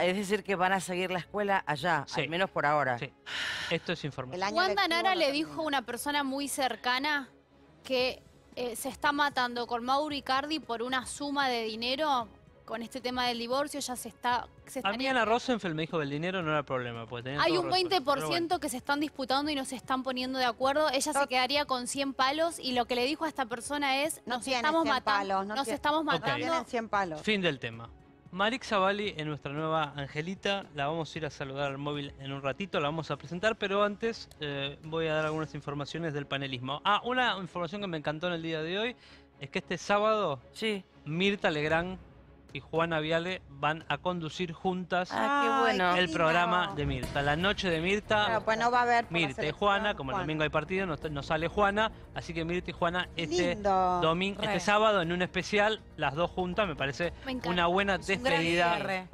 Es decir, que van a seguir la escuela allá, al menos por ahora. Esto es información. Wanda Nara le dijo a una persona muy cercana que eh, se está matando con Mauro Icardi por una suma de dinero. Con este tema del divorcio ya se está... a mí Ana Rosenfeld me dijo que el dinero no era problema. Hay un 20% que se están disputando y no se están poniendo de acuerdo. Ella se quedaría con 100 palos y lo que le dijo a esta persona es... nos, estamos matando, nos estamos matando. palos. Fin del tema. Marik Zavali en nuestra nueva Angelita. La vamos a ir a saludar al móvil en un ratito, la vamos a presentar, pero antes eh, voy a dar algunas informaciones del panelismo. Ah, una información que me encantó en el día de hoy es que este sábado sí. Mirta Legrand y Juana Viale van a conducir juntas ah, el programa de Mirta. La noche de Mirta. Ah, pues Mirta y Juana, como el domingo hay partido, no, sale Juana, así que Mirta y Juana este domingo, este sábado en un especial, las dos juntas, me parece una buena despedida.